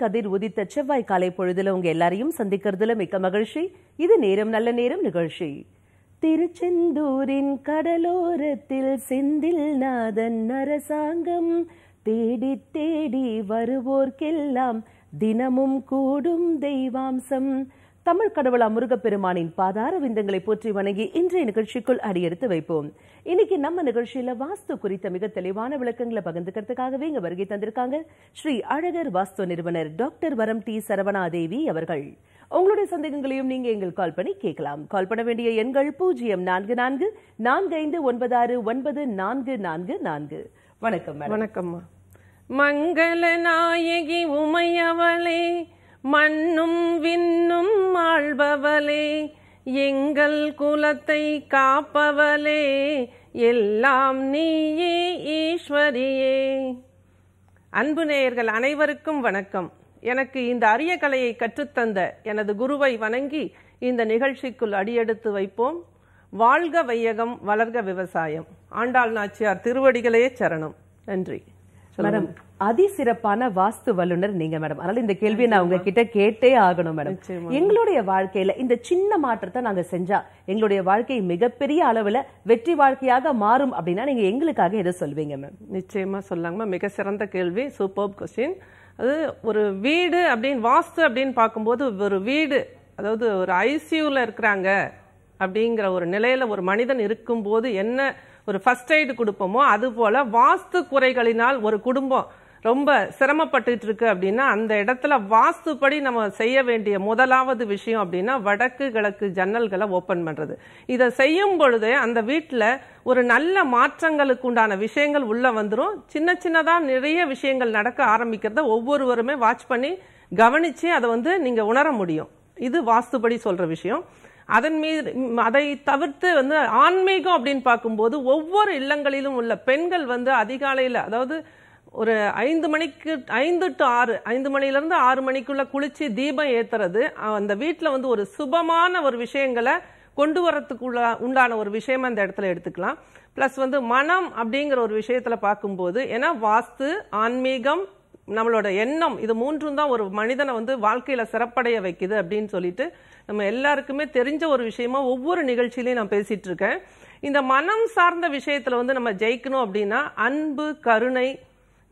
கதிர் உதித்த செவ்வாய் காலை பொழுதுல உங்க எல்லாரையும் சந்திக்கிறதுல மிக்க மகிழ்ச்சி இது நேரம் நல்ல நேரம் நிகழ்ச்சி திருச்செந்தூரின் கடலோரத்தில் செந்தில் நாதன் அரசாங்கம் தேடி தேடி வருவோர்க்கெல்லாம் தினமும் கூடும் தெய்வாம்சம் தமிழ் கடவுளா முருகப்பெருமானின் பாதார விந்தங்களை போற்றி வணங்கி இன்றைய நிகழ்ச்சிக்குள் அடியெடுத்து வைப்போம் இன்னைக்கு நம்ம நிகழ்ச்சியில வாஸ்து குறித்த மிக தெளிவான விளக்கங்களை பகிர்ந்துக்கிறதுக்காகவே இங்க வருகை தந்திருக்காங்க ஸ்ரீ அழகர் வாஸ்து நிறுவனர் டாக்டர் வரம் டி சரவணாதேவி அவர்கள் உங்களுடைய சந்தேகங்களையும் நீங்க எங்கள் கால் பண்ணி கேட்கலாம் கால் பண்ண வேண்டிய எண்கள் பூஜ்ஜியம் நான்கு நான்கு நான்கு ஐந்து ஒன்பது ஆறு ஒன்பது நான்கு நான்கு நான்கு வணக்கம் வணக்கம்மா மங்கள நாயகி உமையவளே மண்ணும் விண்ணும் ஆள்பவளே எங்கள் குலத்தை காப்பவளே எல்லாம் நீயே ஈஸ்வரியே அன்பு நேயர்கள் அனைவருக்கும் வணக்கம் எனக்கு இந்த அரிய கலையை கற்றுத்தந்த எனது குருவை வணங்கி இந்த நிகழ்ச்சிக்குள் அடியெடுத்து வைப்போம் வாழ்க வையகம் வளர்க விவசாயம் ஆண்டாள் நாச்சியார் திருவடிகளே சரணம் நன்றி மேடம் அதிசிறப்பான வாஸ்து வல்லுநர் நீங்க மேடம் அதனால இந்த கேள்வியை நான் உங்ககிட்ட கேட்டே ஆகணும் மேடம் எங்களுடைய வாழ்க்கையில இந்த சின்ன மாற்றத்தை நாங்க செஞ்சா எங்களுடைய வாழ்க்கை மிகப்பெரிய அளவுல வெற்றி வாழ்க்கையாக மாறும் அப்படின்னா நீங்க எங்களுக்காக எதை சொல்வீங்க மேம் நிச்சயமா சொல்லாங்க மேம் மிக சிறந்த கேள்வி சூப்பர் கொஸ்டின் அது ஒரு வீடு அப்படின்னு வாஸ்து அப்படின்னு பார்க்கும்போது ஒரு வீடு அதாவது ஒரு ஐசியூவில் இருக்கிறாங்க அப்படிங்கிற ஒரு நிலையில் ஒரு மனிதன் இருக்கும்போது என்ன ஒரு ஃபஸ்ட் எய்டு கொடுப்போமோ அது போல் வாஸ்து குறைகளினால் ஒரு குடும்பம் ரொம்ப சிரமப்பட்டு இருக்கு அப்படின்னா அந்த இடத்துல வாஸ்துப்படி நம்ம செய்ய வேண்டிய முதலாவது விஷயம் அப்படின்னா வடக்கு கிழக்கு ஜன்னல்களை ஓப்பன் பண்ணுறது இதை செய்யும் பொழுதே அந்த வீட்டில் ஒரு நல்ல மாற்றங்களுக்கு உண்டான விஷயங்கள் உள்ளே வந்துடும் சின்ன சின்னதாக நிறைய விஷயங்கள் நடக்க ஆரம்பிக்கிறத ஒவ்வொருவருமே வாட்ச் பண்ணி கவனித்து அதை வந்து நீங்கள் உணர முடியும் இது வாஸ்துப்படி சொல்கிற விஷயம் அதன் மீது அதை தவிர்த்து வந்து ஆன்மீகம் அப்படின்னு பார்க்கும்போது ஒவ்வொரு இல்லங்களிலும் உள்ள பெண்கள் வந்து அதிகாலையில் அதாவது ஒரு ஐந்து மணிக்கு ஐந்து டு ஆறு ஐந்து மணிலேருந்து ஆறு மணிக்குள்ளே குளித்து தீபம் ஏற்றுறது அந்த வீட்டில் வந்து ஒரு சுபமான ஒரு விஷயங்களை கொண்டு வரத்துக்குள்ள உண்டான ஒரு விஷயமா அந்த இடத்துல எடுத்துக்கலாம் ப்ளஸ் வந்து மனம் அப்படிங்கிற ஒரு விஷயத்தில் பார்க்கும்போது ஏன்னா வாஸ்து ஆன்மீகம் நம்மளோட எண்ணம் இது மூன்றும் தான் ஒரு மனிதனை வந்து வாழ்க்கையில் சிறப்படைய வைக்குது அப்படின்னு சொல்லிட்டு நம்ம எல்லாருக்குமே தெரிஞ்ச ஒரு விஷயமா ஒவ்வொரு நிகழ்ச்சியிலையும் நான் பேசிகிட்டு இருக்கேன் இந்த மனம் சார்ந்த விஷயத்தில் வந்து நம்ம ஜெயிக்கணும் அப்படின்னா அன்பு கருணை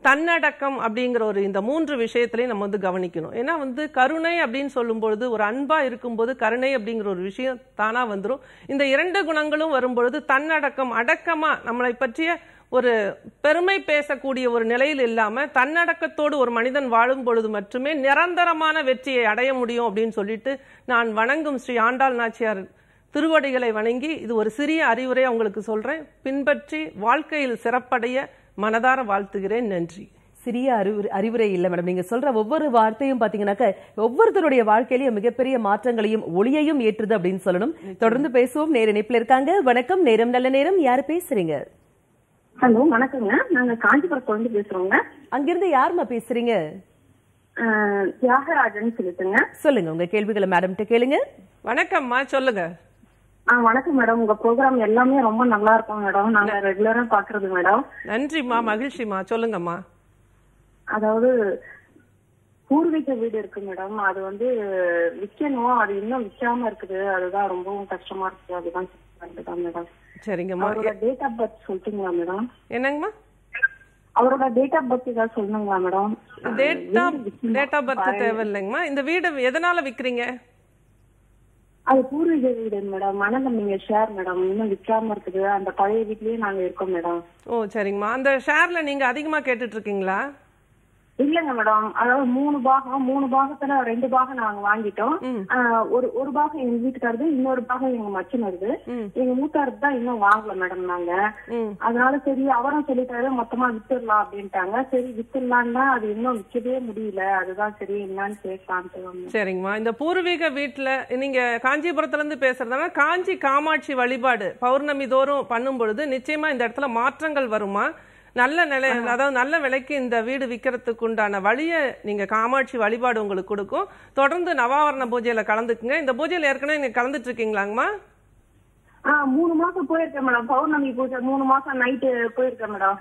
தன்னடக்கம் அப்படிங்கிற ஒரு இந்த மூன்று விஷயத்திலையும் நம்ம வந்து கவனிக்கணும் ஏன்னா வந்து கருணை அப்படின்னு சொல்லும்பொழுது ஒரு அன்பாக இருக்கும்போது கருணை அப்படிங்கிற ஒரு விஷயம் தானாக வந்துடும் இந்த இரண்டு குணங்களும் வரும்பொழுது தன்னடக்கம் அடக்கமாக நம்மளை பற்றிய ஒரு பெருமை பேசக்கூடிய ஒரு நிலையில் இல்லாமல் தன்னடக்கத்தோடு ஒரு மனிதன் வாழும் பொழுது மட்டுமே நிரந்தரமான வெற்றியை அடைய முடியும் அப்படின்னு சொல்லிட்டு நான் வணங்கும் ஸ்ரீ ஆண்டாள் நாச்சியார் திருவடிகளை வணங்கி இது ஒரு சிறிய அறிவுரை உங்களுக்கு சொல்கிறேன் பின்பற்றி வாழ்க்கையில் சிறப்படைய மனதார வாழ்த்துகிறேன் நன்றி சிறிய அறிவு அறிவுரை இல்லை மேடம் நீங்க சொல்ற ஒவ்வொரு வார்த்தையும் பாத்தீங்கன்னாக்க ஒவ்வொருத்தருடைய வாழ்க்கையிலையும் மிகப்பெரிய மாற்றங்களையும் ஒளியையும் ஏற்றுது அப்படின்னு சொல்லணும் தொடர்ந்து பேசுவோம் நேர இணைப்புல இருக்காங்க வணக்கம் நேரம் நல்ல நேரம் யாரு பேசுறீங்க ஹலோ வணக்கங்க நாங்க காஞ்சிபுரம் குழந்தை பேசுறோங்க அங்கிருந்து யாருமா பேசுறீங்க தியாகராஜன் சொல்லிட்டுங்க சொல்லுங்க உங்க கேள்விகளை மேடம் கிட்ட கேளுங்க வணக்கம்மா சொல்லுங்க வணக்கம் மேடம் உங்க ப்ரோக்ராம் எல்லாமே ரொம்ப நல்லா இருக்கும் மேடம் நாங்க ரெகுலரா பாக்குறது மேடம் நன்றிமா மகிழ்ச்சிமா சொல்லுங்கம்மா அதாவது பூர்வீக வீடு இருக்கு மேடம் அது வந்து விக்கணும் அது இன்னும் விக்காம இருக்குது அதுதான் ரொம்பவும் கஷ்டமா இருக்கு அதுதான் மேடம் சரிங்கம்மா டேட் ஆஃப் பர்த் சொல்லிட்டீங்களா மேடம் என்னங்கம்மா அவரோட டேட் ஆஃப் பர்த் ஏதாவது சொல்லணுங்களா madam date of date of birth தேவை இல்லைங்கம்மா இந்த வீடு எதனால விக்கிறீங்க அது பூர்வீக வீடு மேடம் மணலம் நீங்க ஷேர் மேடம் இன்னும் விற்காம இருக்குது அந்த பழைய வீட்லயே நாங்க இருக்கோம் மேடம் ஓ சரிங்கம்மா அந்த ஷேர்ல நீங்க அதிகமா கேட்டுட்டு இருக்கீங்களா இல்லங்க மேடம் அதாவது மூணு பாகம் மூணு பாகத்துல ரெண்டு பாகம் நாங்க வாங்கிட்டோம் ஒரு ஒரு பாகம் எங்க வீட்டுக்காரது இன்னொரு பாகம் எங்க மச்சினருது எங்க மூத்தாருக்கு தான் இன்னும் வாங்கல மேடம் நாங்க அதனால சரி அவரும் சொல்லிட்டாரு மொத்தமா வித்துடலாம் அப்படின்ட்டாங்க சரி வித்துடலாம்னா அது இன்னும் விற்கவே முடியல அதுதான் சரி என்னன்னு கேட்கலான்ட்டு சரிங்கம்மா இந்த பூர்வீக வீட்டுல நீங்க காஞ்சிபுரத்துல இருந்து பேசுறதுனால காஞ்சி காமாட்சி வழிபாடு பௌர்ணமி தோறும் பண்ணும் பொழுது நிச்சயமா இந்த இடத்துல மாற்றங்கள் வருமா நல்ல நிலை அதாவது நல்ல விலைக்கு இந்த வீடு விற்கிறதுக்கு உண்டான வழியை நீங்க காமாட்சி வழிபாடு உங்களுக்கு கொடுக்கும் தொடர்ந்து நவாவரண பூஜையில கலந்துக்குங்க இந்த பூஜையில ஏற்கனவே நீங்க கலந்துட்டு இருக்கீங்களாங்கம்மா மூணு மாசம் போயிருக்கேன் மேடம் பௌர்ணமி பூஜை மூணு மாசம் நைட்டு போயிருக்கேன் மேடம்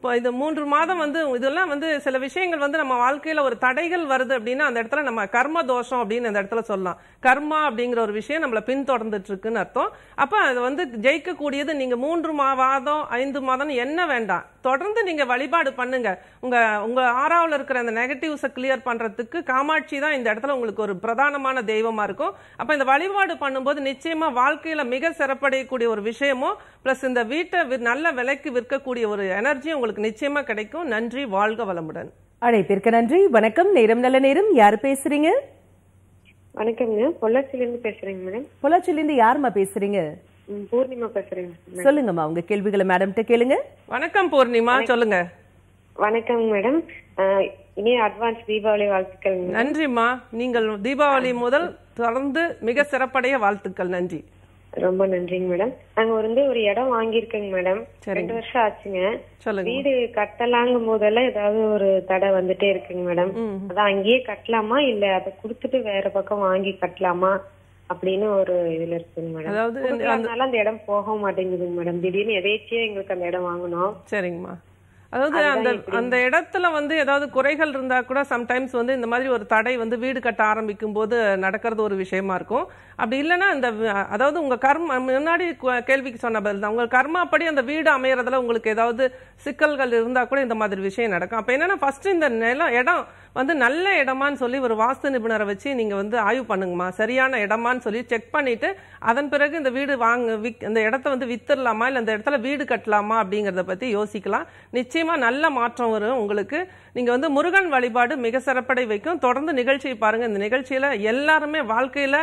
இப்போ இந்த மூன்று மாதம் வந்து இதெல்லாம் வந்து சில விஷயங்கள் வந்து நம்ம வாழ்க்கையில் ஒரு தடைகள் வருது அப்படின்னா அந்த இடத்துல நம்ம கர்ம தோஷம் அப்படின்னு அந்த இடத்துல சொல்லலாம் கர்மா அப்படிங்கிற ஒரு விஷயம் நம்மளை பின்தொடர்ந்துட்டு இருக்குன்னு அர்த்தம் அப்போ அது வந்து ஜெயிக்கக்கூடியது நீங்கள் மூன்று மாதம் ஐந்து மாதம் என்ன வேண்டாம் தொடர்ந்து நீங்கள் வழிபாடு பண்ணுங்க உங்கள் உங்கள் ஆறாவில் இருக்கிற அந்த நெகட்டிவ்ஸை கிளியர் பண்ணுறதுக்கு காமாட்சி தான் இந்த இடத்துல உங்களுக்கு ஒரு பிரதானமான தெய்வமாக இருக்கும் அப்போ இந்த வழிபாடு பண்ணும்போது நிச்சயமாக வாழ்க்கையில் மிக சிறப்படையக்கூடிய ஒரு விஷயமும் ப்ளஸ் இந்த வீட்டை நல்ல விலைக்கு விற்கக்கூடிய ஒரு எனர்ஜி உங்களுக்கு நிச்சயமா கிடைக்கும் நன்றி வாழ்க வளமுடன் அழைப்பிற்கு நன்றி வணக்கம் நேரம் நல்ல நேரம் யார் பேசுறீங்க வணக்கம்ங்க பொள்ளாச்சிலிருந்து பேசுறீங்க மேடம் பொள்ளாச்சிலேருந்து யாருமா பேசுறீங்க பூர்ணிமா பேசுறீங்க சொல்லுங்கம்மா உங்க கேள்விகளை மேடம் கேளுங்க வணக்கம் பூர்ணிமா சொல்லுங்க வணக்கம் மேடம் இனி அட்வான்ஸ் தீபாவளி வாழ்த்துக்கள் நன்றிம்மா நீங்கள் தீபாவளி முதல் தொடர்ந்து மிக சிறப்படைய வாழ்த்துக்கள் நன்றி ரொம்ப நன்றிங்க மேடம் நாங்க வந்து ஒரு இடம் வாங்கிருக்கேங்க மேடம் ரெண்டு வருஷம் ஆச்சுங்க வீடு கட்டலாங்கும் போதெல்லாம் ஏதாவது ஒரு தடை வந்துட்டே இருக்குங்க மேடம் அதான் அங்கேயே கட்டலாமா இல்ல அதை குடுத்துட்டு வேற பக்கம் வாங்கி கட்டலாமா அப்படின்னு ஒரு இதுல இருக்குங்க மேடம் அதாவது அந்த இடம் போக மாட்டேங்குதுங்க மேடம் திடீர்னு எதேச்சியா எங்களுக்கு அந்த இடம் வாங்கணும் சரிங்கம்மா அதாவது அந்த அந்த இடத்துல வந்து ஏதாவது குறைகள் இருந்தா கூட சம்டைம்ஸ் வந்து இந்த மாதிரி ஒரு தடை வந்து வீடு கட்ட ஆரம்பிக்கும் போது நடக்கிறது ஒரு விஷயமா இருக்கும் அப்படி இல்லைன்னா இந்த அதாவது உங்க கர்ம முன்னாடி கேள்விக்கு சொன்ன பதில் தான் உங்க கர்மா அப்படி அந்த வீடு அமையறதுல உங்களுக்கு ஏதாவது சிக்கல்கள் இருந்தா கூட இந்த மாதிரி விஷயம் நடக்கும் அப்ப என்னன்னா ஃபர்ஸ்ட் இந்த நிலம் இடம் வந்து நல்ல இடமான்னு சொல்லி ஒரு வாஸ்து நிபுணரை வச்சு நீங்க வந்து ஆய்வு பண்ணுங்கம்மா சரியான இடமான்னு சொல்லி செக் பண்ணிட்டு அதன் பிறகு இந்த வீடு வாங்க இந்த இடத்த வந்து வித்துடலாமா இல்லை இந்த இடத்துல வீடு கட்டலாமா அப்படிங்கறத பத்தி யோசிக்கலாம் நிச்சயம் நிச்சயமா நல்ல மாற்றம் வரும் உங்களுக்கு நீங்க வந்து முருகன் வழிபாடு மிக சிறப்படை வைக்கும் தொடர்ந்து நிகழ்ச்சியை பாருங்க இந்த நிகழ்ச்சியில எல்லாருமே வாழ்க்கையில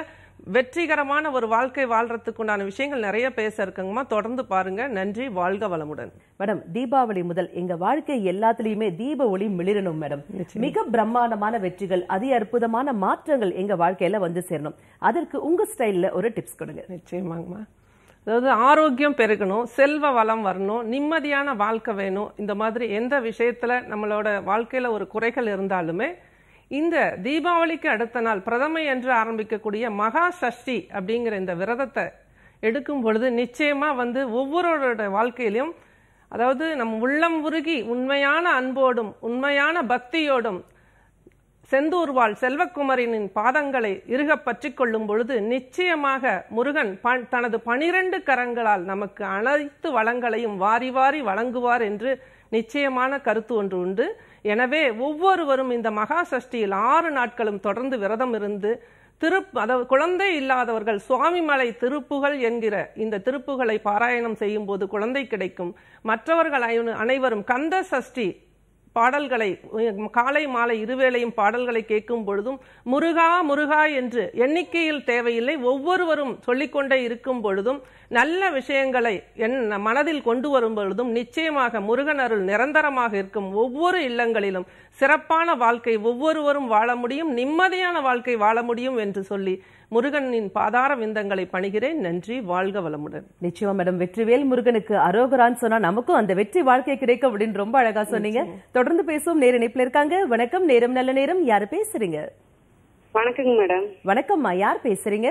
வெற்றிகரமான ஒரு வாழ்க்கை வாழ்றதுக்கு உண்டான விஷயங்கள் நிறைய பேச இருக்குங்கம்மா தொடர்ந்து பாருங்க நன்றி வாழ்க வளமுடன் மேடம் தீபாவளி முதல் எங்க வாழ்க்கை எல்லாத்துலயுமே தீப ஒளி மிளிரணும் மேடம் மிக பிரம்மாண்டமான வெற்றிகள் அதி அற்புதமான மாற்றங்கள் எங்க வாழ்க்கையில வந்து சேரணும் அதற்கு உங்க ஸ்டைல்ல ஒரு டிப்ஸ் கொடுங்க நிச்சயமாங்கம்மா அதாவது ஆரோக்கியம் பெருகணும் செல்வ வளம் வரணும் நிம்மதியான வாழ்க்கை வேணும் இந்த மாதிரி எந்த விஷயத்தில் நம்மளோட வாழ்க்கையில் ஒரு குறைகள் இருந்தாலுமே இந்த தீபாவளிக்கு அடுத்த நாள் பிரதமை என்று ஆரம்பிக்கக்கூடிய மகா சஷ்டி அப்படிங்கிற இந்த விரதத்தை எடுக்கும் பொழுது நிச்சயமாக வந்து ஒவ்வொருவரோட வாழ்க்கையிலையும் அதாவது நம் உள்ளம் உருகி உண்மையான அன்போடும் உண்மையான பக்தியோடும் செந்தூர்வாள் செல்வக்குமரின் பாதங்களை இறுகப் பற்றி கொள்ளும் பொழுது நிச்சயமாக முருகன் தனது பனிரெண்டு கரங்களால் நமக்கு அனைத்து வளங்களையும் வாரி வாரி வழங்குவார் என்று நிச்சயமான கருத்து ஒன்று உண்டு எனவே ஒவ்வொருவரும் இந்த மகா சஷ்டியில் ஆறு நாட்களும் தொடர்ந்து விரதம் இருந்து திரு அதாவது குழந்தை இல்லாதவர்கள் சுவாமிமலை திருப்புகள் என்கிற இந்த திருப்புகளை பாராயணம் செய்யும் போது குழந்தை கிடைக்கும் மற்றவர்கள் அனைவரும் கந்த சஷ்டி பாடல்களை காலை மாலை இருவேளையும் பாடல்களை கேட்கும் பொழுதும் முருகா முருகா என்று எண்ணிக்கையில் தேவையில்லை ஒவ்வொருவரும் சொல்லிக்கொண்டே இருக்கும் பொழுதும் நல்ல விஷயங்களை என் மனதில் கொண்டு வரும் பொழுதும் நிச்சயமாக முருகன் அருள் நிரந்தரமாக இருக்கும் ஒவ்வொரு இல்லங்களிலும் சிறப்பான வாழ்க்கை ஒவ்வொருவரும் வாழ முடியும் நிம்மதியான வாழ்க்கை வாழ முடியும் என்று சொல்லி முருகனின் பாதார விந்தங்களை பணிகிறேன் நன்றி வாழ்க வளமுடன் நிச்சயமா மேடம் வெற்றிவேல் முருகனுக்கு அரோகரான்னு சொன்னா நமக்கும் அந்த வெற்றி வாழ்க்கை கிடைக்கும் அப்படின்னு ரொம்ப அழகா சொன்னீங்க தொடர்ந்து பேசுவோம் நேர இணைப்புல இருக்காங்க வணக்கம் நேரம் நல்ல நேரம் யாரு பேசுறீங்க வணக்கங்க மேடம் வணக்கம்மா யார் பேசுறீங்க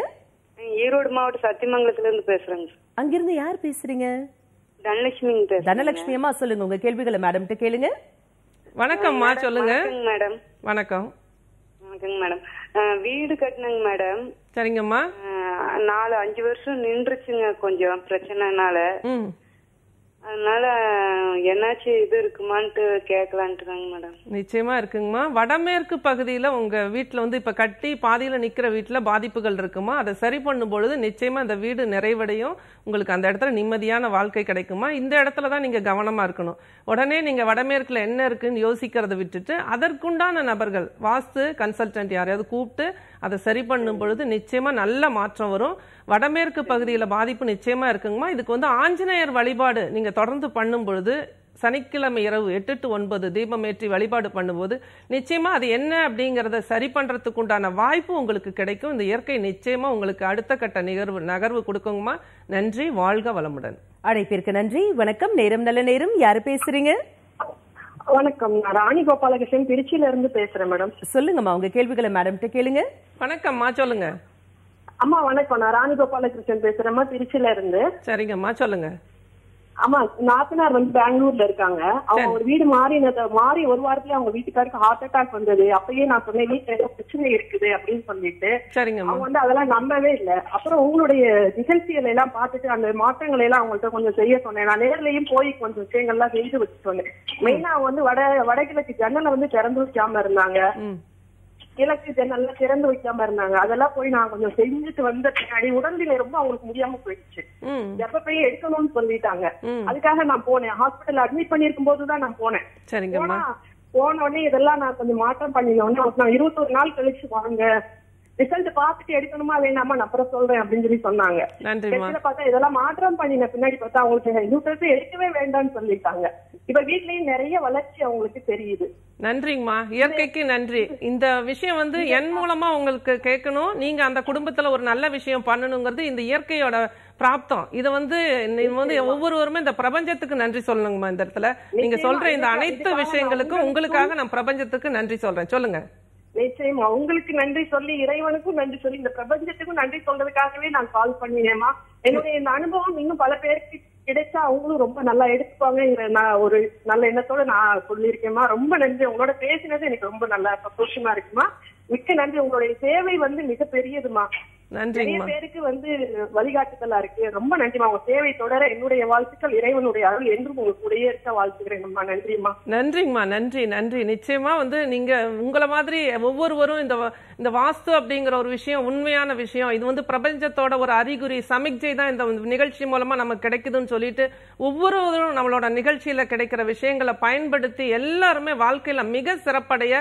ஈரோடு மாவட்டம் சத்தியமங்கலத்துல இருந்து பேசுறேங்க அங்கிருந்து யார் பேசுறீங்க தனலட்சுமி தனலட்சுமி அம்மா சொல்லுங்க உங்க கேள்விகளை மேடம் கேளுங்க வணக்கம்மா சொல்லுங்க மேடம் வணக்கம் வணக்கங்க மேடம் வீடு கட்டினங்க மேடம் சரிங்கம்மா நாலு அஞ்சு வருஷம் நின்றுச்சுங்க கொஞ்சம் பிரச்சனைனால அதனால என்னாச்சு இது இருக்குமான்ட்டு கேட்கலான்ட்டு மேடம் நிச்சயமா இருக்குங்கம்மா வடமேற்கு பகுதியில் உங்க வீட்டில் வந்து இப்போ கட்டி பாதியில் நிற்கிற வீட்டில் பாதிப்புகள் இருக்குமா அதை சரி பண்ணும் பொழுது நிச்சயமா அந்த வீடு நிறைவடையும் உங்களுக்கு அந்த இடத்துல நிம்மதியான வாழ்க்கை கிடைக்குமா இந்த இடத்துல தான் நீங்கள் கவனமாக இருக்கணும் உடனே நீங்கள் வடமேற்கில் என்ன இருக்குன்னு யோசிக்கிறத விட்டுட்டு அதற்குண்டான நபர்கள் வாஸ்து கன்சல்டன்ட் யாரையாவது கூப்பிட்டு அதை சரி பண்ணும் பொழுது நிச்சயமா நல்ல மாற்றம் வரும் வடமேற்கு பகுதியில் பாதிப்பு நிச்சயமா இருக்குங்கம்மா இதுக்கு வந்து ஆஞ்சநேயர் வழிபாடு நீங்க தொடர்ந்து பண்ணும் பொழுது சனிக்கிழமை இரவு எட்டு டு ஒன்பது தீபம் ஏற்றி வழிபாடு பண்ணும்போது நிச்சயமா அது என்ன அப்படிங்கிறத சரி பண்றதுக்கு உண்டான வாய்ப்பு உங்களுக்கு கிடைக்கும் இந்த இயற்கை நிச்சயமா உங்களுக்கு அடுத்த கட்ட நிகழ்வு நகர்வு கொடுக்குங்கம்மா நன்றி வாழ்க வளமுடன் அழைப்பிற்கு நன்றி வணக்கம் நேரம் நல்ல நேரம் யாரு பேசுறீங்க வணக்கம் நான் ராணி கோபாலகிருஷ்ணன் திருச்சியில இருந்து பேசுறேன் மேடம் சொல்லுங்கம்மா உங்க கேள்விகளை மேடம் கிட்ட கேளுங்க வணக்கம்மா சொல்லுங்க அம்மா வணக்கம் நான் ராணி கோபாலகிருஷ்ணன் பேசுறேம்மா திருச்சியில இருந்து சரிங்கம்மா சொல்லுங்க ஆமா நாத்தனார் வந்து பெங்களூர்ல இருக்காங்க அவங்க ஒரு வீடு மாறி மாறி ஒரு வாரத்துல அவங்க வீட்டுக்காருக்கு ஹார்ட் அட்டாக் வந்தது அப்பயே நான் சொன்னேன் வீட்டுல பிரச்சனை இருக்குது அப்படின்னு சொல்லிட்டு அவங்க வந்து அதெல்லாம் நம்பவே இல்ல அப்புறம் உங்களுடைய நிகழ்ச்சிகளை எல்லாம் பார்த்துட்டு அந்த மாற்றங்களை எல்லாம் அவங்கள்ட்ட கொஞ்சம் செய்ய சொன்னேன் நான் நேர்லயும் போய் கொஞ்சம் விஷயங்கள்லாம் செய்து வச்சு சொன்னேன் மெயினா வந்து வட வடகிழக்கு ஜன்னலை வந்து திறந்து வைக்காம இருந்தாங்க இதை நல்லா திறந்து வைக்காம இருந்தாங்க அதெல்லாம் போய் நான் கொஞ்சம் செஞ்சுட்டு வந்த பின்னாடி உடல்நிலை ரொம்ப அவங்களுக்கு முடியாம போயிடுச்சு எப்ப போய் எடுக்கணும்னு சொல்லிட்டாங்க அதுக்காக நான் போனேன் ஹாஸ்பிட்டல் அட்மிட் பண்ணிருக்கும் போதுதான் நான் போனேன் போன உடனே இதெல்லாம் நான் கொஞ்சம் மாற்றம் உடனே நான் இருபத்தொரு நாள் கழிச்சு வாங்க ரிசல்ட் பாத்துட்டு எடுக்கணுமா வேணாமா நான் அப்புறம் சொல்றேன் அப்படின்னு சொல்லி சொன்னாங்க பார்த்தா இதெல்லாம் மாற்றம் பண்ணின பின்னாடி பார்த்தா அவங்களுக்கு எடுக்கவே வேண்டாம்னு சொல்லிட்டாங்க இப்ப வீட்லயும் நிறைய வளர்ச்சி அவங்களுக்கு தெரியுது நன்றிங்கம்மா இயற்கைக்கு நன்றி இந்த விஷயம் வந்து என் மூலமா உங்களுக்கு கேட்கணும் நீங்க அந்த குடும்பத்துல ஒரு நல்ல விஷயம் பண்ணணுங்கிறது இந்த இயற்கையோட பிராப்தம் இதை வந்து வந்து ஒவ்வொருவருமே இந்த பிரபஞ்சத்துக்கு நன்றி சொல்லணுங்கம்மா இந்த இடத்துல நீங்க சொல்ற இந்த அனைத்து விஷயங்களுக்கும் உங்களுக்காக நான் பிரபஞ்சத்துக்கு நன்றி சொல்றேன் சொல்லுங்க நிச்சயமா உங்களுக்கு நன்றி சொல்லி இறைவனுக்கும் நன்றி சொல்லி இந்த பிரபஞ்சத்துக்கும் நன்றி சொல்றதுக்காகவே நான் கால் பண்ணினேமா என்னுடைய இந்த அனுபவம் இன்னும் பல பேருக்கு கிடைச்சா அவங்களும் ரொம்ப நல்லா எடுத்துப்பாங்க நான் ஒரு நல்ல எண்ணத்தோட நான் சொல்லியிருக்கேன்மா ரொம்ப நன்றி உங்களோட பேசினது எனக்கு ரொம்ப நல்லா சந்தோஷமா இருக்குமா மிக்க நன்றி உங்களுடைய சேவை வந்து மிக பெரியதுமா நிறைய பேருக்கு வந்து வழிகாட்டுதலா இருக்கு ரொம்ப நன்றிமா உங்க சேவை தொடர என்னுடைய வாழ்த்துக்கள் இறைவனுடைய அருள் என்றும் உங்க கூடயே இருக்க வாழ்த்துக்கிறேங்கம்மா நன்றிமா நன்றிங்கம்மா நன்றி நன்றி நிச்சயமா வந்து நீங்க உங்களை மாதிரி ஒவ்வொருவரும் இந்த இந்த வாஸ்து அப்படிங்கிற ஒரு விஷயம் உண்மையான விஷயம் இது வந்து பிரபஞ்சத்தோட ஒரு அறிகுறி சமிக்ஜை தான் இந்த நிகழ்ச்சி மூலமா நமக்கு கிடைக்குதுன்னு சொல்லிட்டு ஒவ்வொருவரும் நம்மளோட நிகழ்ச்சியில கிடைக்கிற விஷயங்களை பயன்படுத்தி எல்லாருமே வாழ்க்கையில மிக சிறப்படைய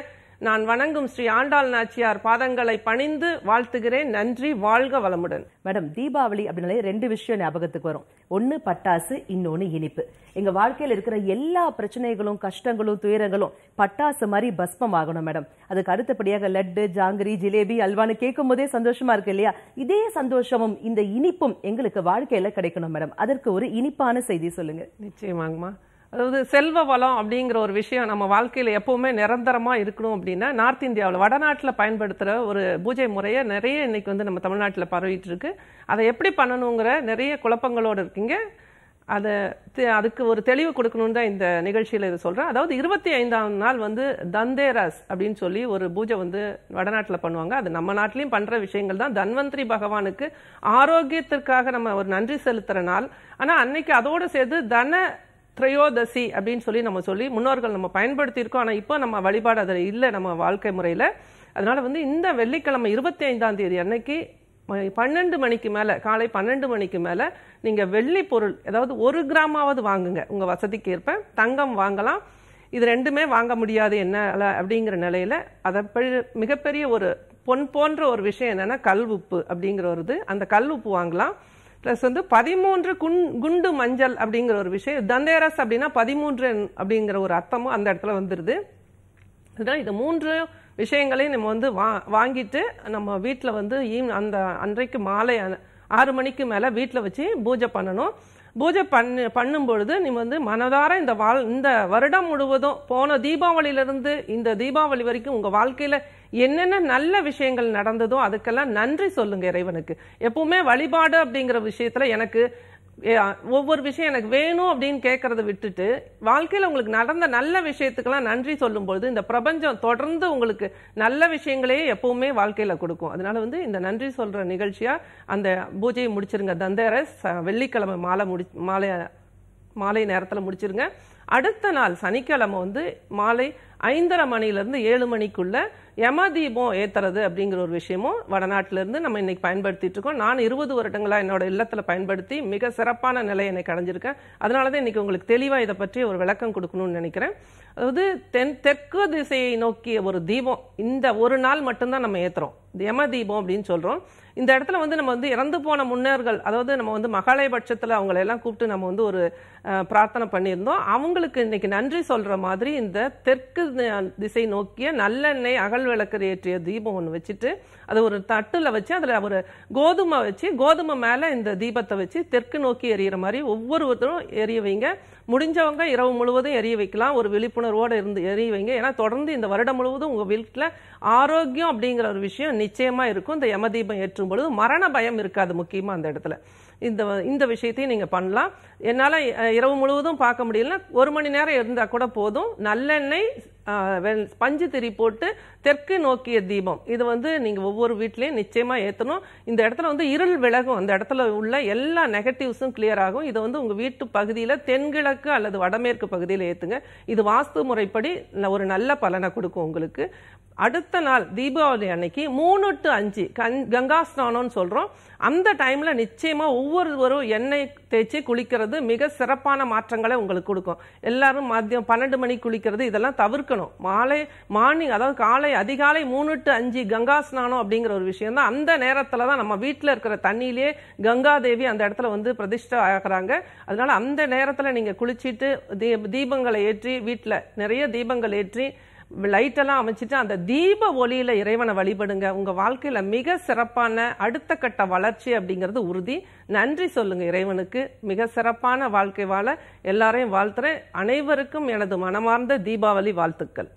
நான் வணங்கும் ஸ்ரீ ஆண்டாள் நாச்சியார் பாதங்களை பணிந்து வாழ்த்துகிறேன் நன்றி வாழ்க வளமுடன் மேடம் தீபாவளி அப்படின்னாலே ரெண்டு விஷயம் ஞாபகத்துக்கு வரும் ஒன்று பட்டாசு இன்னொன்று இனிப்பு எங்கள் வாழ்க்கையில் இருக்கிற எல்லா பிரச்சனைகளும் கஷ்டங்களும் துயரங்களும் பட்டாசு மாதிரி பஸ்மம் ஆகணும் மேடம் அதுக்கு அடுத்தபடியாக லட்டு ஜாங்கிரி ஜிலேபி அல்வான்னு கேட்கும் போதே சந்தோஷமா இருக்கு இல்லையா இதே சந்தோஷமும் இந்த இனிப்பும் எங்களுக்கு வாழ்க்கையில் கிடைக்கணும் மேடம் அதற்கு ஒரு இனிப்பான செய்தி சொல்லுங்க நிச்சயமாங்கம்மா அதாவது செல்வ வளம் அப்படிங்கிற ஒரு விஷயம் நம்ம வாழ்க்கையில் எப்போவுமே நிரந்தரமாக இருக்கணும் அப்படின்னா நார்த் இந்தியாவில் வடநாட்டில் பயன்படுத்துகிற ஒரு பூஜை முறையை நிறைய இன்றைக்கி வந்து நம்ம தமிழ்நாட்டில் பரவிட்டு இருக்கு அதை எப்படி பண்ணணுங்கிற நிறைய குழப்பங்களோடு இருக்கீங்க அதை அதுக்கு ஒரு தெளிவு கொடுக்கணும்னு தான் இந்த நிகழ்ச்சியில் இது சொல்கிறேன் அதாவது இருபத்தி ஐந்தாம் நாள் வந்து தந்தேரஸ் அப்படின்னு சொல்லி ஒரு பூஜை வந்து வடநாட்டில் பண்ணுவாங்க அது நம்ம நாட்டிலையும் பண்ணுற விஷயங்கள் தான் தன்வந்திரி பகவானுக்கு ஆரோக்கியத்திற்காக நம்ம ஒரு நன்றி செலுத்துகிற நாள் ஆனால் அன்னைக்கு அதோடு சேர்த்து தன திரையோதசி அப்படின்னு சொல்லி நம்ம சொல்லி முன்னோர்கள் நம்ம பயன்படுத்தியிருக்கோம் ஆனால் இப்போ நம்ம வழிபாடு அதில் இல்லை நம்ம வாழ்க்கை முறையில் அதனால் வந்து இந்த வெள்ளிக்கிழமை இருபத்தி ஐந்தாம் தேதி அன்னைக்கு பன்னெண்டு மணிக்கு மேலே காலை பன்னெண்டு மணிக்கு மேலே நீங்கள் வெள்ளி பொருள் ஏதாவது ஒரு கிராமாவது வாங்குங்க உங்கள் வசதிக்கு ஏற்ப தங்கம் வாங்கலாம் இது ரெண்டுமே வாங்க முடியாது என்ன அப்படிங்கிற நிலையில் அதை மிகப்பெரிய ஒரு பொன் போன்ற ஒரு விஷயம் என்னென்னா கல் உப்பு அப்படிங்கிற ஒரு இது அந்த கல் உப்பு வாங்கலாம் ப்ளஸ் வந்து பதிமூன்று குன் குண்டு மஞ்சள் அப்படிங்கிற ஒரு விஷயம் தந்தேரஸ் அப்படின்னா பதிமூன்று அப்படிங்கிற ஒரு அர்த்தமும் அந்த இடத்துல வந்துடுது அதனால் இது மூன்று விஷயங்களையும் நம்ம வந்து வா வாங்கிட்டு நம்ம வீட்டில் வந்து ஈவ் அந்த அன்றைக்கு மாலை ஆறு மணிக்கு மேலே வீட்டில் வச்சு பூஜை பண்ணணும் பூஜை பண்ணு பண்ணும் பொழுது நீ வந்து மனதார இந்த வாழ் இந்த வருடம் முழுவதும் போன தீபாவளியிலிருந்து இந்த தீபாவளி வரைக்கும் உங்கள் வாழ்க்கையில் என்னென்ன நல்ல விஷயங்கள் நடந்ததோ அதுக்கெல்லாம் நன்றி சொல்லுங்கள் இறைவனுக்கு எப்பவுமே வழிபாடு அப்படிங்கிற விஷயத்தில் எனக்கு ஒவ்வொரு விஷயம் எனக்கு வேணும் அப்படின்னு கேட்கறத விட்டுட்டு வாழ்க்கையில் உங்களுக்கு நடந்த நல்ல விஷயத்துக்கெல்லாம் நன்றி சொல்லும்பொழுது இந்த பிரபஞ்சம் தொடர்ந்து உங்களுக்கு நல்ல விஷயங்களே எப்பவுமே வாழ்க்கையில் கொடுக்கும் அதனால வந்து இந்த நன்றி சொல்கிற நிகழ்ச்சியாக அந்த பூஜையை முடிச்சிருங்க தந்தேரஸ் வெள்ளிக்கிழமை மாலை முடி மாலை மாலை நேரத்தில் முடிச்சிருங்க அடுத்த நாள் சனிக்கிழமை வந்து மாலை ஐந்தரை மணிலேருந்து ஏழு மணிக்குள்ளே யமதீபம் ஏற்றுறது அப்படிங்கிற ஒரு விஷயமும் இருந்து நம்ம இன்றைக்கி பயன்படுத்திட்டு இருக்கோம் நான் இருபது வருடங்களா என்னோட இல்லத்தில் பயன்படுத்தி மிக சிறப்பான நிலை என்னை கடைஞ்சிருக்கேன் அதனாலதான் தான் இன்றைக்கி உங்களுக்கு தெளிவாக இதை பற்றி ஒரு விளக்கம் கொடுக்கணும்னு நினைக்கிறேன் அதாவது தென் தெற்கு திசையை நோக்கிய ஒரு தீபம் இந்த ஒரு நாள் மட்டும்தான் நம்ம ஏற்றுறோம் யம தீபம் அப்படின்னு சொல்கிறோம் இந்த இடத்துல வந்து நம்ம வந்து இறந்து போன முன்னோர்கள் அதாவது நம்ம வந்து மகாலய பட்சத்தில் அவங்களை எல்லாம் கூப்பிட்டு நம்ம வந்து ஒரு பிரார்த்தனை பண்ணியிருந்தோம் அவங்களுக்கு இன்னைக்கு நன்றி சொல்கிற மாதிரி இந்த தெற்கு திசை நோக்கிய நல்லெண்ணெய் அகல் விளக்கர் ஏற்றிய தீபம் ஒன்று வச்சுட்டு அது ஒரு தட்டில் வச்சு அதில் ஒரு கோதுமை வச்சு கோதுமை மேலே இந்த தீபத்தை வச்சு தெற்கு நோக்கி எறிகிற மாதிரி ஒவ்வொருத்தரும் எறிய வைங்க முடிஞ்சவங்க இரவு முழுவதும் எரிய வைக்கலாம் ஒரு விழிப்புணர்வோடு இருந்து எரிய வைங்க ஏன்னா தொடர்ந்து இந்த வருடம் முழுவதும் உங்கள் வீட்டில் ஆரோக்கியம் அப்படிங்கிற ஒரு விஷயம் நிச்சயமாக இருக்கும் இந்த யமதீபம் ஏற்றும் பொழுது மரண பயம் இருக்காது முக்கியமாக அந்த இடத்துல இந்த இந்த விஷயத்தையும் நீங்கள் பண்ணலாம் என்னால் இரவு முழுவதும் பார்க்க முடியலன்னா ஒரு மணி நேரம் இருந்தால் கூட போதும் நல்லெண்ணெய் பஞ்சு திரி போட்டு தெற்கு நோக்கிய தீபம் இது வந்து நீங்கள் ஒவ்வொரு வீட்லேயும் நிச்சயமாக ஏற்றணும் இந்த இடத்துல வந்து இருள் விலகும் அந்த இடத்துல உள்ள எல்லா நெகட்டிவ்ஸும் கிளியர் ஆகும் இதை வந்து உங்கள் வீட்டு பகுதியில் தென்கிழக்கு அல்லது வடமேற்கு பகுதியில் ஏற்றுங்க இது வாஸ்து முறைப்படி ஒரு நல்ல பலனை கொடுக்கும் உங்களுக்கு அடுத்த நாள் தீபாவளி அன்னைக்கு மூணு டு அஞ்சு கங்கா ஸ்நானம்னு சொல்கிறோம் அந்த டைமில் நிச்சயமாக ஒவ்வொருவரும் எண்ணெய் தேய்ச்சி குளிக்கிறது மிக சிறப்பான மாற்றங்களை உங்களுக்கு கொடுக்கும் எல்லாரும் மதியம் பன்னெண்டு மணி குளிக்கிறது இதெல்லாம் தவிர்க்கணும் மாலை மார்னிங் அதாவது காலை அதிகாலை மூணு டு அஞ்சு கங்கா ஸ்நானம் அப்படிங்கிற ஒரு விஷயம் தான் அந்த நேரத்தில் தான் நம்ம வீட்டில் இருக்கிற தண்ணியிலே கங்கா தேவி அந்த இடத்துல வந்து பிரதிஷ்ட ஆகிறாங்க அதனால அந்த நேரத்தில் நீங்கள் குளிச்சுட்டு தீபங்களை ஏற்றி வீட்டில் நிறைய தீபங்கள் ஏற்றி லைட்டெல்லாம் அமைச்சிட்டு அந்த தீப ஒளியில் இறைவனை வழிபடுங்க உங்கள் வாழ்க்கையில் மிக சிறப்பான அடுத்த கட்ட வளர்ச்சி அப்படிங்கிறது உறுதி நன்றி சொல்லுங்கள் இறைவனுக்கு மிக சிறப்பான வாழ்க்கை வாழ எல்லாரையும் வாழ்த்துறேன் அனைவருக்கும் எனது மனமார்ந்த தீபாவளி வாழ்த்துக்கள்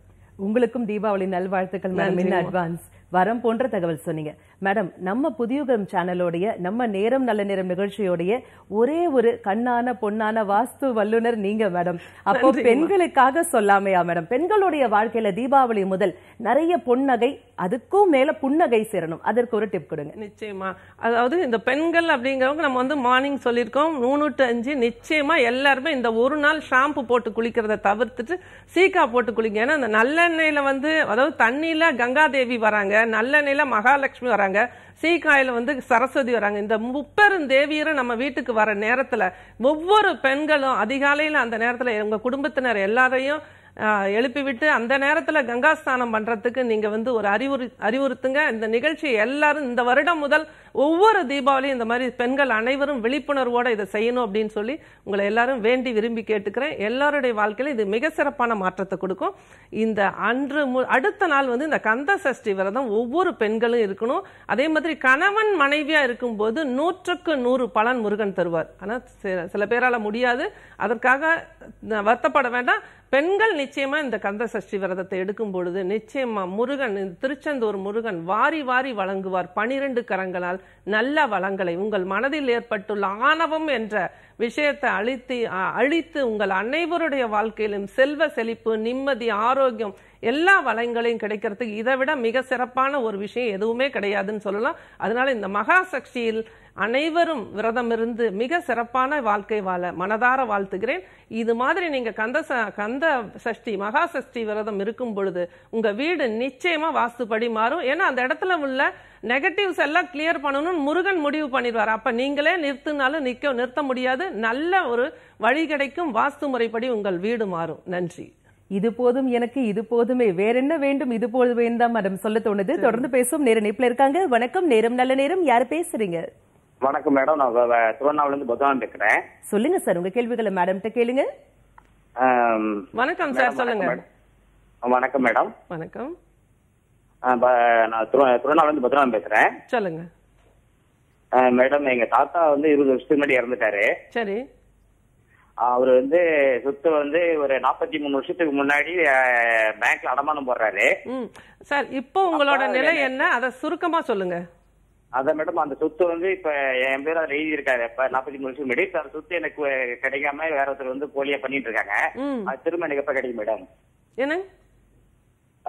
உங்களுக்கும் தீபாவளி நல்வாழ்த்துக்கள் மேடம் இன் அட்வான்ஸ் வரம் போன்ற தகவல் சொன்னீங்க மேடம் நம்ம புதியுகம் சேனலோடைய நம்ம நேரம் நல்ல நேரம் நிகழ்ச்சியோடைய ஒரே ஒரு கண்ணான பொண்ணான வாஸ்து வல்லுநர் நீங்க மேடம் அப்போ பெண்களுக்காக சொல்லாமையா மேடம் பெண்களுடைய வாழ்க்கையில தீபாவளி முதல் நிறைய பொன்னகை அதுக்கும் மேல புன்னகை சேரணும் அதற்கு ஒரு டிப் கொடுங்க நிச்சயமா அதாவது இந்த பெண்கள் அப்படிங்கிறவங்க நம்ம வந்து மார்னிங் சொல்லியிருக்கோம் மூணுட்டு அஞ்சு நிச்சயமா எல்லாருமே இந்த ஒரு நாள் ஷாம்பு போட்டு குளிக்கிறத தவிர்த்துட்டு சீக்கா போட்டு குளிங்க ஏன்னா இந்த நல்லெண்ணெயில வந்து அதாவது தண்ணியில கங்காதேவி வராங்க நல்லெண்ணெயில மகாலட்சுமி வராங்க வராங்க சீக்காயில் வந்து சரஸ்வதி வராங்க இந்த முப்பெரும் தேவியரும் நம்ம வீட்டுக்கு வர நேரத்தில் ஒவ்வொரு பெண்களும் அதிகாலையில் அந்த நேரத்தில் உங்கள் குடும்பத்தினர் எல்லாரையும் எழுப்பிவிட்டு அந்த நேரத்தில் கங்கா பண்ணுறதுக்கு நீங்கள் வந்து ஒரு அறிவுறு அறிவுறுத்துங்க இந்த நிகழ்ச்சி எல்லாரும் இந்த வருடம் முதல் ஒவ்வொரு தீபாவளியும் இந்த மாதிரி பெண்கள் அனைவரும் விழிப்புணர்வோடு இதை செய்யணும் அப்படின்னு சொல்லி உங்களை எல்லாரும் வேண்டி விரும்பி கேட்டுக்கிறேன் எல்லாருடைய வாழ்க்கையில் இது மிக சிறப்பான மாற்றத்தை கொடுக்கும் இந்த அன்று அடுத்த நாள் வந்து இந்த கந்த சஷ்டி விரதம் ஒவ்வொரு பெண்களும் இருக்கணும் அதே மாதிரி கணவன் மனைவியாக இருக்கும்போது நூற்றுக்கு நூறு பலன் முருகன் தருவார் ஆனால் சில பேரால் முடியாது அதற்காக வருத்தப்பட வேண்டாம் பெண்கள் நிச்சயமாக இந்த கந்த சஷ்டி விரதத்தை எடுக்கும் பொழுது நிச்சயமாக முருகன் திருச்செந்தூர் முருகன் வாரி வாரி வழங்குவார் பனிரெண்டு கரங்களால் நல்ல வளங்களை உங்கள் மனதில் ஏற்பட்டுள்ள ஆணவம் என்ற விஷயத்தை அழித்து அழித்து உங்கள் அனைவருடைய வாழ்க்கையிலும் செல்வ செழிப்பு நிம்மதி ஆரோக்கியம் எல்லா வளங்களையும் கிடைக்கிறதுக்கு இதை விட மிக சிறப்பான ஒரு விஷயம் எதுவுமே கிடையாதுன்னு சொல்லலாம் அதனால இந்த மகா சக்தியில் அனைவரும் விரதம் இருந்து மிக சிறப்பான வாழ்க்கை வாழ மனதார வாழ்த்துகிறேன் இது மாதிரி நீங்கள் கந்த ச கந்த சஷ்டி மகா சஷ்டி விரதம் இருக்கும் பொழுது உங்கள் வீடு நிச்சயமாக வாஸ்துப்படி மாறும் ஏன்னா அந்த இடத்துல உள்ள நெகட்டிவ்ஸ் எல்லாம் கிளியர் பண்ணணும்னு முருகன் முடிவு பண்ணிடுவார் அப்போ நீங்களே நிறுத்தினாலும் நிற்க நிறுத்த முடியாது நல்ல ஒரு வழி கிடைக்கும் வாஸ்து முறைப்படி உங்கள் வீடு மாறும் நன்றி இது போதும் எனக்கு இது போதுமே வேற என்ன வேண்டும் இது போது வேண்டாம் மேடம் சொல்ல தோணுது தொடர்ந்து பேசும் நேரம் இப்பல இருக்காங்க வணக்கம் நேரம் நல்ல நேரம் யார் பேசுறீங்க வணக்கம் மேடம் நான் திருவண்ணாமலை இருந்து பகவான் பேசுறேன் சொல்லுங்க சார் உங்க கேள்விகளை மேடம் கிட்ட கேளுங்க வணக்கம் சார் சொல்லுங்க வணக்கம் மேடம் வணக்கம் நான் திருவண்ணாமலை இருந்து பத்ரநாம பேசுறேன் சொல்லுங்க மேடம் எங்க தாத்தா வந்து இருபது வருஷத்துக்கு முன்னாடி இறந்துட்டாரு சரி அவர் வந்து சொத்து வந்து ஒரு நாற்பத்தி மூணு வருஷத்துக்கு முன்னாடி பேங்க்ல அடமானம் போடுறாரு சார் இப்போ உங்களோட நிலை என்ன அதை சுருக்கமா சொல்லுங்க அதான் மேடம் அந்த சொத்து வந்து இப்ப என் பேர் அதுல எழுதி இருக்காரு இப்ப நாற்பத்தி மூணு வருஷம் முடிச்சு அந்த சொத்து எனக்கு கிடைக்காம வேற ஒருத்தர் வந்து போலியா பண்ணிட்டு இருக்காங்க அது திரும்ப எனக்கு எப்ப கிடைக்கும் மேடம் என்ன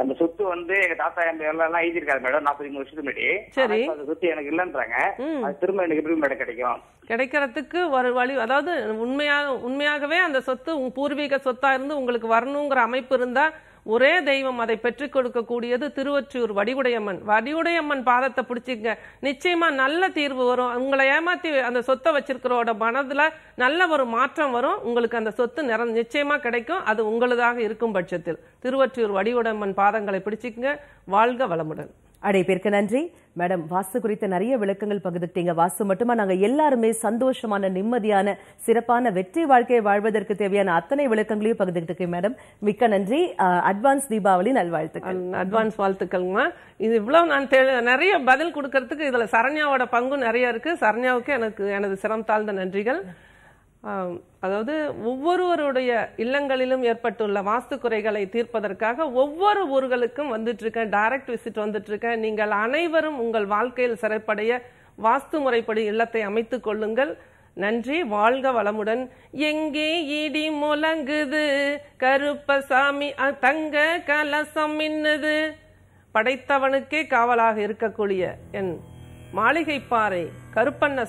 அந்த சொத்து வந்து எங்க தாத்தா என் பேர்ல எல்லாம் எழுதி இருக்காரு மேடம் நாற்பத்தி மூணு வருஷத்துக்கு சரி அந்த சொத்து எனக்கு இல்லன்றாங்க அது திரும்ப எனக்கு எப்படி மேடம் கிடைக்கும் கிடைக்கிறதுக்கு ஒரு வழி அதாவது உண்மையாக உண்மையாகவே அந்த சொத்து பூர்வீக சொத்தா இருந்து உங்களுக்கு வரணுங்கிற அமைப்பு இருந்தா ஒரே தெய்வம் அதை பெற்றுக் கொடுக்கக்கூடியது திருவொற்றியூர் வடிவுடையம்மன் வடிவுடையம்மன் பாதத்தை பிடிச்சிங்க நிச்சயமா நல்ல தீர்வு வரும் உங்களை ஏமாத்தி அந்த சொத்தை வச்சிருக்கிறோட மனதுல நல்ல ஒரு மாற்றம் வரும் உங்களுக்கு அந்த சொத்து நிற நிச்சயமா கிடைக்கும் அது உங்களதாக இருக்கும் பட்சத்தில் திருவொற்றியூர் வடிவுடையம்மன் பாதங்களை பிடிச்சிக்கங்க வாழ்க வளமுடன் பேருக்கு நன்றி மேடம் வாஸ்து குறித்த நிறைய விளக்கங்கள் பகிர்ந்துட்டீங்க வாஸ்து மட்டுமா நாங்க எல்லாருமே சந்தோஷமான நிம்மதியான சிறப்பான வெற்றி வாழ்க்கையை வாழ்வதற்கு தேவையான அத்தனை விளக்கங்களையும் பகிர்ந்துக்கிட்டு மேடம் மிக்க நன்றி அட்வான்ஸ் தீபாவளி நல்வாழ்த்துக்கள் அட்வான்ஸ் வாழ்த்துக்கள்மா இது இவ்வளவு நான் நிறைய பதில் கொடுக்கறதுக்கு இதுல சரண்யாவோட பங்கு நிறைய இருக்கு சரண்யாவுக்கு எனக்கு எனது சிரம் தாழ்ந்த நன்றிகள் அதாவது ஒவ்வொருவருடைய இல்லங்களிலும் ஏற்பட்டுள்ள வாஸ்து குறைகளை தீர்ப்பதற்காக ஒவ்வொரு ஊர்களுக்கும் வந்துட்டு இருக்கேன் டைரக்ட் விசிட் வந்துட்டு இருக்கேன் நீங்கள் அனைவரும் உங்கள் வாழ்க்கையில் சிறப்படைய வாஸ்து முறைப்படி இல்லத்தை அமைத்துக் கொள்ளுங்கள் நன்றி வாழ்க வளமுடன் எங்கே இடி முழங்குது கருப்பசாமி தங்க கலசம் மின்னுது படைத்தவனுக்கே காவலாக இருக்கக்கூடிய என் மாளிகைப்பாறை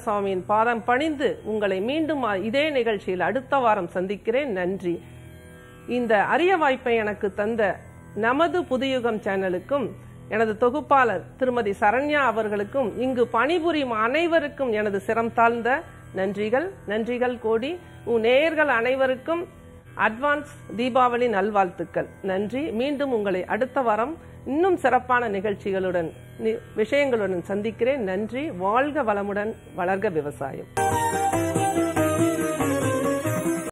சுவாமியின் பாதம் பணிந்து உங்களை மீண்டும் இதே நிகழ்ச்சியில் அடுத்த வாரம் சந்திக்கிறேன் நன்றி இந்த அரிய வாய்ப்பை எனக்கு தந்த நமது புதுயுகம் சேனலுக்கும் எனது தொகுப்பாளர் திருமதி சரண்யா அவர்களுக்கும் இங்கு பணிபுரியும் அனைவருக்கும் எனது சிரம் தாழ்ந்த நன்றிகள் நன்றிகள் கோடி உன் நேயர்கள் அனைவருக்கும் அட்வான்ஸ் தீபாவளி நல்வாழ்த்துக்கள் நன்றி மீண்டும் உங்களை அடுத்த வாரம் இன்னும் சிறப்பான நிகழ்ச்சிகளுடன் விஷயங்களுடன் சந்திக்கிறேன் நன்றி வாழ்க வளமுடன் வளர்க விவசாயம்